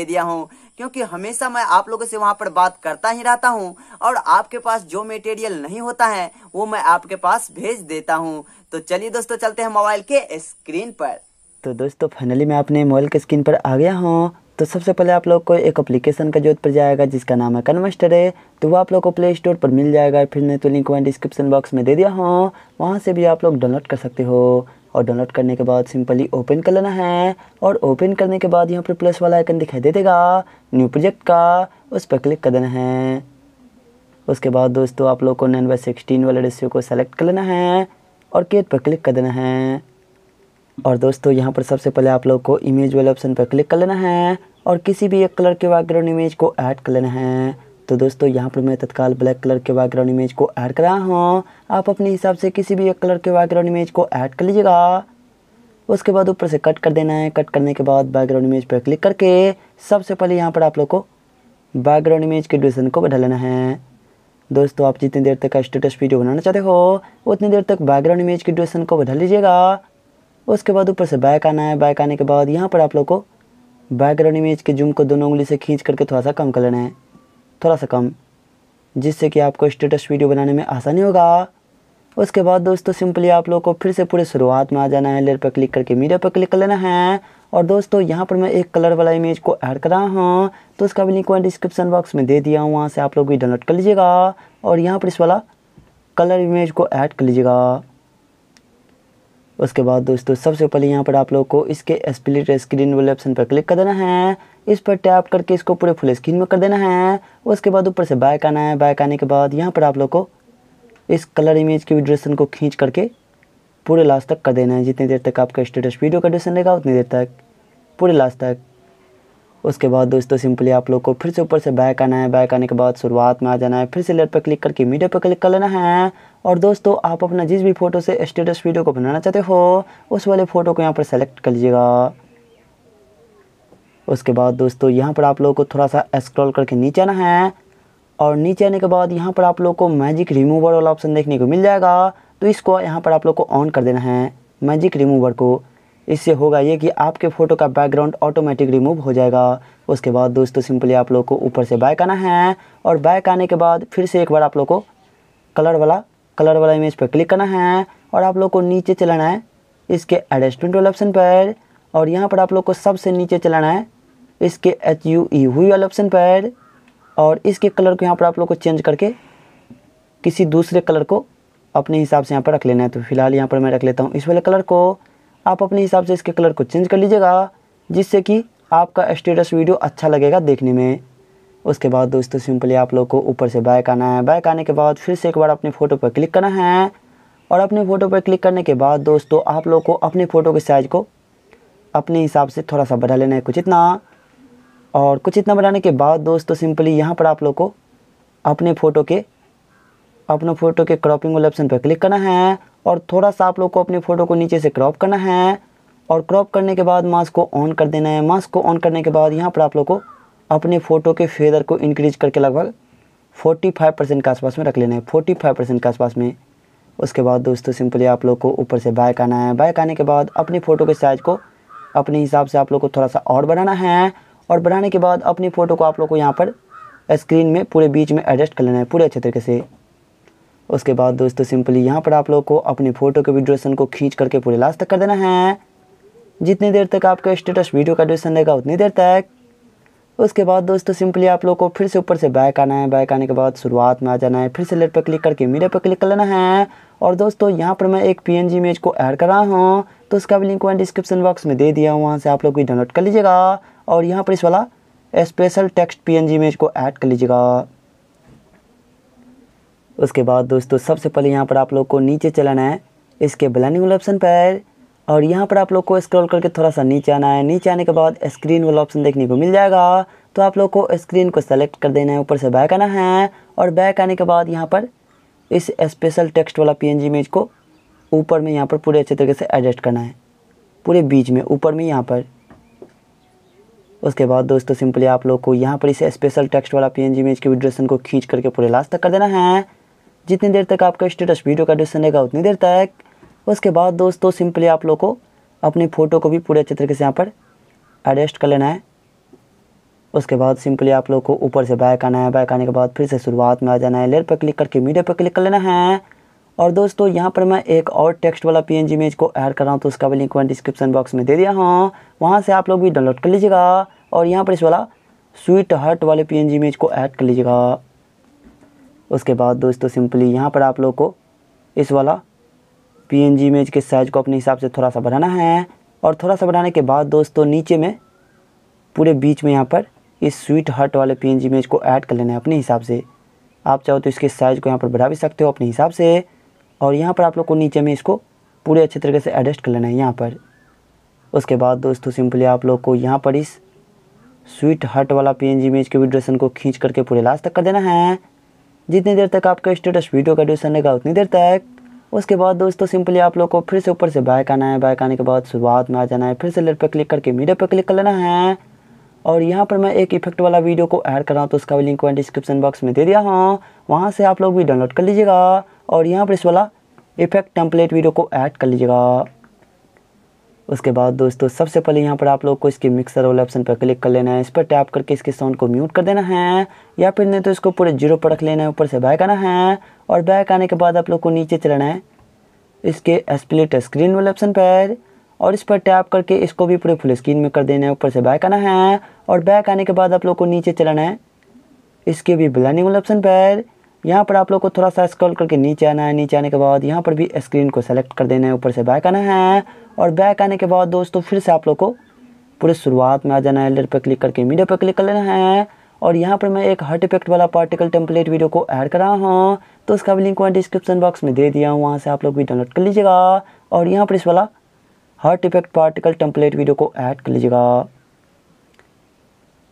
दे दिया हूँ क्योंकि हमेशा मैं आप लोगों से वहाँ पर बात करता ही रहता हूँ और आपके पास जो मेटेरियल नहीं होता है वो मैं आपके पास भेज देता हूँ तो चलिए दोस्तों चलते हैं मोबाइल के स्क्रीन पर तो दोस्तों फाइनली मैं अपने मोबाइल के स्क्रीन पर आ गया हूँ तो सबसे पहले आप लोग को एक एप्लीकेशन का जरूरत पड़ जाएगा जिसका नाम है कन्वेस्टर है तो वो आप लोग को प्ले स्टोर पर मिल जाएगा फिर नहीं तो लिंक मैं डिस्क्रिप्शन बॉक्स में दे दिया हूँ वहाँ से भी आप लोग डाउनलोड कर सकते हो और डाउनलोड करने के बाद सिंपली ओपन कर लेना है और ओपन करने के बाद यहाँ पर प्लस वाला आइकन दिखाई दे देगा न्यू प्रोजेक्ट का उस पर क्लिक कर देना है उसके बाद दोस्तों आप लोग को नाइन बाई सिक्सटीन वाले रेशियो को सेलेक्ट कर लेना है और क्रिएट पर क्लिक कर देना है और दोस्तों यहाँ पर सबसे पहले आप लोग को इमेज वाले ऑप्शन पर क्लिक कर लेना है और किसी भी एक कलर के बैकग्राउंड इमेज को ऐड कर लेना है तो दोस्तों यहाँ पर मैं तत्काल ब्लैक कलर के बैकग्राउंड इमेज को ऐड कर रहा हूँ आप अपने हिसाब से किसी भी एक कलर के बैकग्राउंड इमेज को ऐड कर लीजिएगा उसके बाद ऊपर से कट कर देना है कट करने के बाद बैकग्राउंड इमेज पर क्लिक करके सबसे पहले यहाँ पर आप लोग को बैकग्राउंड इमेज के ड्यूरेशन को बढ़ा लेना है दोस्तों आप जितनी देर तक का स्टेटस वीडियो बनाना चाहते हो उतनी देर तक बैकग्राउंड इमेज के ड्यूरेशन को बढ़ा लीजिएगा उसके बाद ऊपर से बैक आना है बैक आने के बाद यहाँ पर आप लोग को बैकग्राउंड इमेज के जूम को दोनों उंगली से खींच करके थोड़ा सा कम कर लेना है थोड़ा सा कम जिससे कि आपको स्टेटस वीडियो बनाने में आसानी होगा उसके बाद दोस्तों सिंपली आप लोग को फिर से पूरे शुरुआत में आ जाना है लेयर पर क्लिक करके मीडिया पर क्लिक कर लेना है और दोस्तों यहाँ पर मैं एक कलर वाला इमेज को ऐड कर रहा हूँ तो उसका भी लिंक मैं डिस्क्रिप्शन बॉक्स में दे दिया हूँ वहाँ से आप लोग भी डाउनलोड कर लीजिएगा और यहाँ पर इस वाला कलर इमेज को ऐड कर लीजिएगा उसके बाद दोस्तों सबसे पहले यहाँ पर आप लोग को इसके स्प्लिट स्क्रीन वाले ऑप्शन पर क्लिक कर देना है इस पर टैप करके इसको पूरे फुल स्क्रीन में कर देना है उसके बाद ऊपर से बैक आना है बैक आने के बाद यहाँ पर आप लोग को इस कलर इमेज की ड्रेसन को खींच करके पूरे लास्ट तक कर देना है जितनी देर तक आपका स्टेटस वीडियो का ड्रेसन रहेगा उतनी देर तक पूरे लास्ट तक उसके बाद दोस्तों सिंपली आप लोग को फिर से ऊपर से बैक आना है बैक आने के बाद शुरुआत में आ जाना है फिर से लेट पर क्लिक करके मीडिया पर क्लिक कर लेना है और दोस्तों आप अपना जिस भी फ़ोटो से स्टेटस वीडियो को बनाना चाहते हो उस वाले फ़ोटो को यहाँ पर सेलेक्ट कर लीजिएगा उसके बाद दोस्तों यहाँ पर आप लोग को थोड़ा सा स्क्रॉल करके नीचे आना है और नीचे आने के बाद यहाँ पर आप लोग को मैजिक रिमूवर वाला ऑप्शन देखने को मिल जाएगा तो इसको यहाँ पर आप लोग को ऑन कर देना है मैजिक रिमूवर को इससे होगा ये कि आपके फ़ोटो का बैकग्राउंड ऑटोमेटिक रिमूव हो जाएगा उसके बाद दोस्तों सिंपली आप लोग को ऊपर से बैक आना है और बैक आने के बाद फिर से एक बार आप लोग को कलर वाला कलर वाला इमेज पर क्लिक करना है और आप लोग को नीचे चलाना है इसके एडजस्टमेंट वाले ऑप्शन पर और यहाँ पर आप लोग को सबसे नीचे चलाना है इसके एच यू ई हुई वाले ऑप्शन पर और इसके कलर को यहाँ पर आप लोग को चेंज करके किसी दूसरे कलर को अपने हिसाब से यहाँ पर रख लेना है तो फिलहाल यहाँ पर मैं रख लेता हूँ इस वाले कलर को आप अपने हिसाब से इसके कलर को चेंज कर लीजिएगा जिससे कि आपका स्टेटस वीडियो अच्छा लगेगा देखने में उसके बाद दोस्तों सिंपली आप लोग को ऊपर से बैक आना है बैक आने के बाद फिर से एक बार अपने फ़ोटो पर क्लिक करना है और अपने फ़ोटो पर क्लिक करने के बाद दोस्तों आप लोग को अपने फ़ोटो के साइज़ को अपने हिसाब से थोड़ा सा बढ़ा लेना है कुछ इतना और कुछ इतना बढ़ाने के बाद दोस्तों सिंपली यहाँ पर आप लोग को अपने फ़ोटो के अपने फोटो के क्रॉपिंग वाले ऑप्शन पर क्लिक करना है और थोड़ा सा आप लोग को अपने फ़ोटो को नीचे से क्रॉप करना है और क्रॉप करने के बाद मास्क को ऑन कर देना है मास्क को ऑन करने के बाद यहाँ पर आप लोग को अपने फ़ोटो के फेदर को इंक्रीज करके लगभग 45 परसेंट के आसपास में रख लेना है 45 परसेंट के आसपास में उसके बाद दोस्तों सिंपली आप लोग को ऊपर से बैक आना है बैक आने के बाद अपनी फ़ोटो के साइज़ को अपने हिसाब से आप लोग को थोड़ा सा और बढ़ाना है और बढ़ाने के बाद अपनी फ़ोटो को आप लोग को यहाँ पर स्क्रीन में पूरे बीच में एडजस्ट कर लेना है पूरे अच्छे तरीके से उसके बाद दोस्तों सिंपली यहाँ पर आप लोग को अपनी फ़ोटो के वीडियोसन को खींच करके पूरे लास्ट तक कर देना है जितनी देर तक आपका स्टेटस वीडियो का ड्यूरेशन देगा उतनी देर तक उसके बाद दोस्तों सिंपली आप लोग को फिर से ऊपर से बैक आना है बैक आने के बाद शुरुआत में आ जाना है फिर से लेट पर क्लिक करके मीडिया पर क्लिक कर लेना है और दोस्तों यहाँ पर मैं एक पीएनजी इमेज को ऐड कर रहा हूँ तो उसका भी लिंक मैं डिस्क्रिप्शन बॉक्स में दे दिया हूँ वहाँ से आप लोग भी डाउनलोड कर लीजिएगा और यहाँ पर इस वाला स्पेशल टेक्स्ट पी इमेज को ऐड कर लीजिएगा उसके बाद दोस्तों सबसे पहले यहाँ पर आप लोग को नीचे चलाना है इसके ब्लैंडिंग वाले ऑप्शन पर और यहाँ पर आप लोग को स्क्रॉल करके थोड़ा सा नीचे आना है नीचे आने के बाद स्क्रीन वाला ऑप्शन देखने को मिल जाएगा तो आप लोग को स्क्रीन को सेलेक्ट कर देना है ऊपर से बैक आना है और बैक आने के बाद यहाँ पर इस स्पेशल टेक्स्ट वाला पी इमेज को ऊपर में यहाँ पर पूरे अच्छे तरीके से एडजस्ट करना है पूरे बीच में ऊपर में यहाँ पर उसके बाद दोस्तों सिंपली आप लोग को यहाँ पर इस स्पेशल टेक्स्ट वाला पी एन इमेज के वीडियोसन को खींच करके पूरे लास्ट तक कर देना है जितनी देर तक आपका स्टेटस वीडियो का डिस्कन रहेगा उतनी देर तक उसके बाद दोस्तों सिंपली आप लोग को अपनी फ़ोटो को भी पूरे अच्छे तरीके से यहाँ पर एडजस्ट कर लेना है उसके बाद सिंपली आप लोग को ऊपर से बैक आना है बैक आने के बाद फिर से शुरुआत में आ जाना है लेयर पर क्लिक करके मीडिया पर क्लिक कर लेना है और दोस्तों यहाँ पर मैं एक और टेक्स्ट वाला पी इमेज को ऐड कर रहा हूँ तो उसका भी लिंक मैं डिस्क्रिप्शन बॉक्स में दे दिया हूँ वहाँ से आप लोग भी डाउनलोड कर लीजिएगा और यहाँ पर इस वाला स्वीट हार्ट वाले पी इमेज को ऐड कर लीजिएगा उसके बाद दोस्तों सिंपली यहाँ पर आप लोग को इस वाला पी एन जी इमेज के साइज़ को अपने हिसाब से थोड़ा सा बढ़ाना है और थोड़ा सा बढ़ाने के बाद दोस्तों नीचे में पूरे बीच में यहाँ पर इस स्वीट हर्ट वाले पी एन जी इमेज को ऐड कर लेना है अपने हिसाब से आप चाहो तो इसके साइज़ को यहाँ पर बढ़ा भी सकते हो अपने हिसाब से और यहाँ पर आप लोग को नीचे में इसको पूरे अच्छे तरीके से एडजस्ट कर लेना है यहाँ पर उसके बाद दोस्तों सिंपली आप लोग को यहाँ पर इस स्वीट हर्ट वाला पी एन जी इमेज के विड्रेशन को खींच करके पूरे लास्ट तक कर देना है जितनी देर तक आपका स्टेटस वीडियो का ड्यूशन रहेगा उतनी देर तक उसके बाद दोस्तों सिंपली आप लोग को फिर से ऊपर से बाइक आना है बाइक आने के बाद शुरुआत में आ जाना है फिर से लेट पर क्लिक करके मीडियो पर क्लिक कर लेना है और यहाँ पर मैं एक इफेक्ट वाला वीडियो को ऐड कर रहा हूँ तो उसका भी लिंक मैं डिस्क्रिप्शन बॉक्स में दे दिया हूँ वहाँ से आप लोग भी डाउनलोड कर लीजिएगा और यहाँ पर इस वाला इफेक्ट टेम्पलेट वीडियो को ऐड कर लीजिएगा उसके बाद दोस्तों सबसे पहले यहाँ पर आप लोग को इसके मिक्सर वाले ऑप्शन पर क्लिक कर लेना है इस पर टैप करके इसके साउंड को म्यूट कर देना है या फिर नहीं तो इसको पूरे जीरो पर रख लेना है ऊपर से बैक आना है और बैक आने के बाद आप लोग को नीचे चलाना है इसके स्प्लिट स्क्रीन वाले ऑप्शन पर और इस पर टैप करके इसको भी पूरे फुल स्क्रीन में कर देना है ऊपर से बैक आना है और बैक आने के बाद आप लोग को नीचे चलाना है इसके भी ब्लैंडिंग वाले ऑप्शन पर यहाँ पर आप लोग को थोड़ा सा स्क्रॉल करके नीचे आना है नीचे आने के बाद यहाँ पर भी स्क्रीन को सेलेक्ट कर देना है ऊपर से बैक आना है और बैक आने के बाद दोस्तों फिर से आप लोग को पूरे शुरुआत में आ जाना है लेयर पर क्लिक करके मीडियो पर क्लिक कर लेना है और यहाँ पर मैं एक हर्ट इफेक्ट वाला पार्टिकल टेम्पलेट वीडियो को ऐड कर रहा हूँ तो उसका भी लिंक मैं डिस्क्रिप्शन बॉक्स में दे दिया हूँ वहाँ से आप लोग भी डाउनलोड कर लीजिएगा और यहाँ पर इस वाला heart effect particle template video को ऐड कर लीजिएगा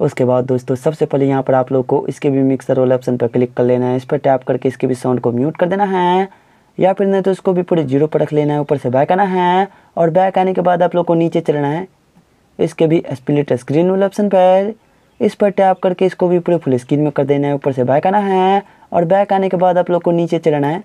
उसके बाद दोस्तों सबसे पहले यहाँ पर आप लोग को इसके भी मिक्सर वाले ऑप्शन पर क्लिक कर लेना है इस पर टैप करके इसके भी साउंड को म्यूट कर देना है या फिर नहीं तो इसको भी पूरे जीरो पर रख लेना है ऊपर से बैक आना है और बैक आने के बाद आप लोग को नीचे चलना है इसके भी स्प्लिट स्क्रीन वाले ऑप्शन पर इस पर टैप करके इसको भी पूरे फुल स्क्रीन में कर देना है ऊपर से बैक आना है और बैक आने के बाद आप लोग को नीचे चलना है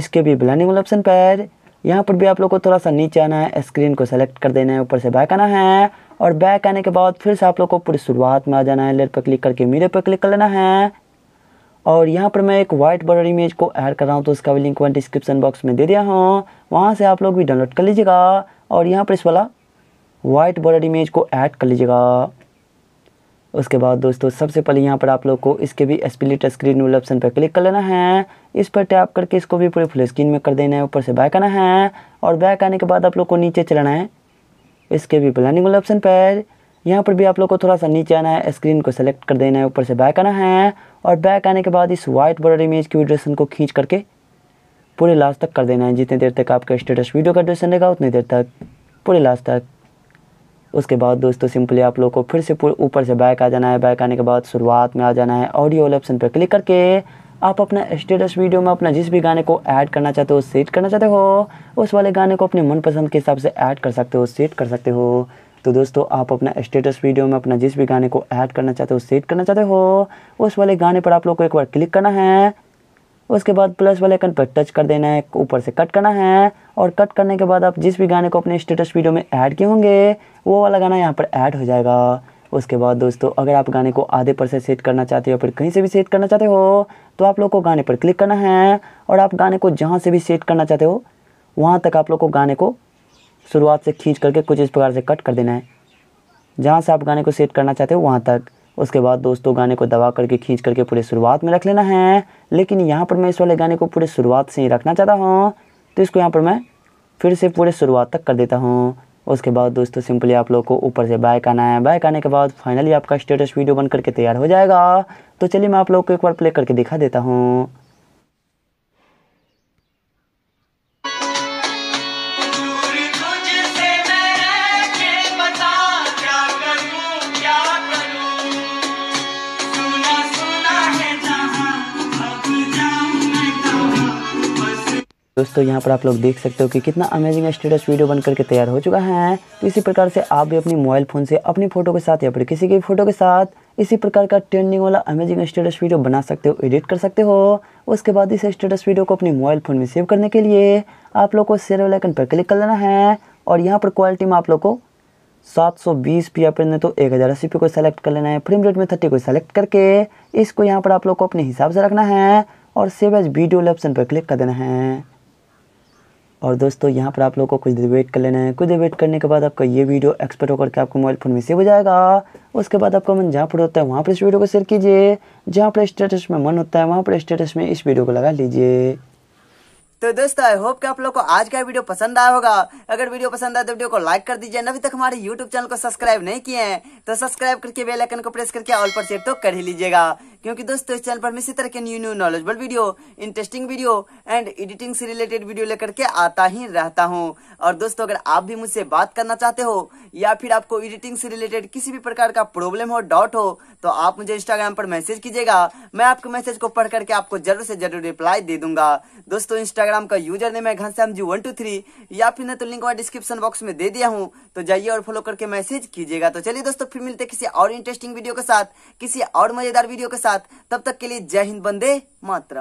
इसके भी ब्लैंडिंग वाले ऑप्शन पर यहाँ पर भी आप लोग को थोड़ा सा नीचे आना है स्क्रीन को सेलेक्ट कर देना है ऊपर से बैक आना है और बैक आने के बाद फिर से आप लोग को पूरी शुरुआत में आ जाना है लेयर पर क्लिक करके मिरर पर क्लिक कर लेना है और यहाँ पर मैं एक वाइट बॉर्डर इमेज को ऐड कर रहा हूँ तो उसका भी लिंक मैं डिस्क्रिप्शन बॉक्स में दे दिया हूँ वहाँ से आप लोग भी डाउनलोड कर लीजिएगा और यहाँ पर इस वाला वाइट बॉर्डर इमेज को ऐड कर लीजिएगा उसके बाद दोस्तों सबसे पहले यहाँ पर आप लोग को इसके भी स्प्लिट स्क्रीन वाले ऑप्शन पर क्लिक कर लेना है इस पर टैप करके इसको भी पूरे फुल स्क्रीन में कर देना है ऊपर से बैक आना है और बैक आने के बाद आप लोग को नीचे चलाना है इसके भी प्लानिंग वाले ऑप्शन पर यहाँ पर भी आप लोग को थोड़ा सा नीचे आना है स्क्रीन को सेलेक्ट कर देना है ऊपर से बैक आना है और बैक आने के बाद इस वाइट बॉर्डर इमेज की ड्यूरेशन को खींच करके पूरे लास्ट तक कर देना है जितनी देर तक आपका स्टेटस वीडियो का ड्यूरेशन रहेगा उतनी देर तक पूरे लास्ट तक उसके बाद दोस्तों सिंपली आप लोग को फिर से पूरे ऊपर से बैक आ जाना है बैक आने के बाद शुरुआत में आ जाना है ऑडियो वाले ऑप्शन पर क्लिक करके आप अपना स्टेटस वीडियो में अपना जिस भी गाने को ऐड करना चाहते हो सेट करना चाहते हो उस वाले गाने को अपने मनपसंद के हिसाब से ऐड कर सकते हो सेट कर सकते हो तो दोस्तों आप अपना स्टेटस वीडियो में अपना जिस भी गाने को ऐड करना चाहते हो सेट करना चाहते हो उस वाले गाने पर आप लोग को एक बार क्लिक करना है उसके बाद प्लस वाले आइकन पर टच कर देना है ऊपर से कट करना है और कट करने के बाद आप जिस भी गाने को अपने स्टेटस वीडियो में ऐड किए होंगे वो वाला गाना यहाँ पर ऐड हो जाएगा उसके बाद दोस्तों अगर आप गाने को आधे पर से सेट करना चाहते हो या फिर कहीं से भी सेट करना चाहते हो तो आप लोग को गाने पर क्लिक करना है और आप गाने को जहाँ से भी सेट करना चाहते हो वहाँ तक आप लोग को गाने को शुरुआत से खींच करके कुछ इस प्रकार से कट कर देना है जहाँ से आप गाने को सेट करना चाहते हो वहाँ तक उसके बाद दोस्तों गाने को दबा करके खींच करके पूरे शुरुआत में रख लेना है लेकिन यहाँ पर मैं इस वाले गाने को पूरे शुरुआत से ही रखना चाहता हूँ तो इसको यहाँ पर मैं फिर से पूरे शुरुआत तक कर देता हूँ उसके बाद दोस्तों सिंपली आप लोग को ऊपर से बैक आना है बैक आने के बाद फाइनली आपका स्टेटस वीडियो बन करके तैयार हो जाएगा तो चलिए मैं आप लोग को एक बार प्ले करके दिखा देता हूँ दोस्तों यहाँ पर आप लोग देख सकते हो कि कितना अमेजिंग स्टेटस वीडियो बन करके तैयार हो चुका है तो इसी प्रकार से आप भी अपने मोबाइल फ़ोन से अपनी फ़ोटो के साथ या फिर किसी के फ़ोटो के साथ इसी प्रकार का ट्रेंडिंग वाला अमेजिंग स्टेटस वीडियो बना सकते हो एडिट कर सकते हो उसके बाद इस स्टेटस वीडियो को अपने मोबाइल फ़ोन में सेव करने के लिए आप लोग को शेयर वाले आइकन पर क्लिक कर लेना है और यहाँ पर क्वालिटी में आप लोग को सात सौ बीस पी आप तो एक हज़ार अस्सी पी को सेलेक्ट कर लेना है फ्रेम रेट में थर्टी को सेलेक्ट करके इसको यहाँ पर आप लोग को अपने हिसाब से रखना है और सेव एज वीडियो ऑप्शन पर क्लिक कर देना है और दोस्तों यहाँ पर आप लोग को कुछ देर वेट कर लेना है कुछ देर वेट करने के बाद आपका ये वीडियो एक्सपर्ट होकर के आपको मोबाइल फ़ोन में सेव हो जाएगा उसके बाद आपका मन जहाँ पर होता है वहाँ पर इस वीडियो को शेयर कीजिए जहाँ पर स्टेटस में मन होता है वहाँ पर स्टेटस में इस वीडियो को लगा लीजिए तो दोस्तों आई होप कि आप लोग को आज का वीडियो पसंद आया होगा अगर वीडियो पसंद आया तो वीडियो को लाइक कर दीजिए अभी तक हमारे यूट्यूब चैनल को सब्सक्राइब नहीं किए हैं तो सब्सक्राइब करके बेल आइकन को प्रेस करके ऑल पर सेट तो कर ही लीजिएगा क्योंकि दोस्तों इस चैनल पर इसी तरह के new new knowledgeable video interesting video and editing से रिलेटेड वीडियो लेकर के आता ही रहता हूँ और दोस्तों अगर आप भी मुझसे बात करना चाहते हो या फिर आपको एडिटिंग से रिलेटेड किसी भी प्रकार का प्रॉब्लम हो डाउट हो तो आप मुझे इंस्टाग्राम पर मैसेज कीजिएगा मैं आपके मैसेज को पढ़ करके आपको जरूर से जरूर रिप्लाई दे दूंगा दोस्तों इंस्टाग्राम इंस्टाग्राम का यूजर नेम है Ghanshyam G one two three या फिर ना तो लिंक मैं डिस्क्रिप्शन बॉक्स में दे दिया हूँ तो जाइए और फॉलो करके मैसेज कीजिएगा तो चलिए दोस्तों फिर मिलते किसी और इंटरेस्टिंग वीडियो के साथ किसी और मजेदार वीडियो के साथ तब तक के लिए जय हिंद बंदे मातरम